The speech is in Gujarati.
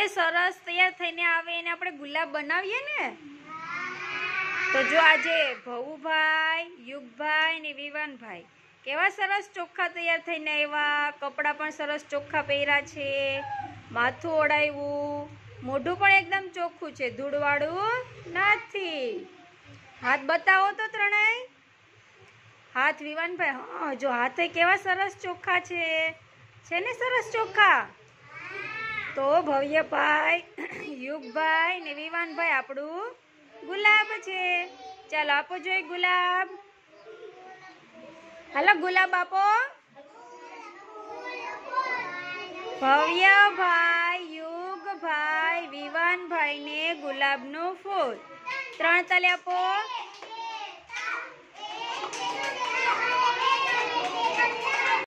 કે સરસ તૈયાર થઈને આવે એને આપણે ગુલાબ બનાવીએ ને તો જો આજે ભવુભાઈ યુગભાઈ ને વિવાનભાઈ કેવા સરસ ચોખ્ખા તૈયાર થઈને આવ્યા કપડાં પણ સરસ ચોખ્ખા પહેર્યા છે માથું ઓળાવ્યું મોઢું પણ એકદમ ચોખ્ખું છે ધૂળવાળું નથી હાથ બતાવો તો ત્રણેય હાથ વિવાનભાઈ હા જો હાથે કેવા સરસ ચોખ્ખા છે છે ને સરસ ચોખ્ખા તો ભવ્યભાઈ યુગભાઈ ને વિવાનભાઈ આપણું ગુલાબ છે ચાલો આપો જોઈએ ગુલાબ હાલો ગુલાબ આપો ભવ્યભાઈ યુગભાઈ વિવાનભાઈ ને ગુલાબનું ફૂલ ત્રણ તાલે આપો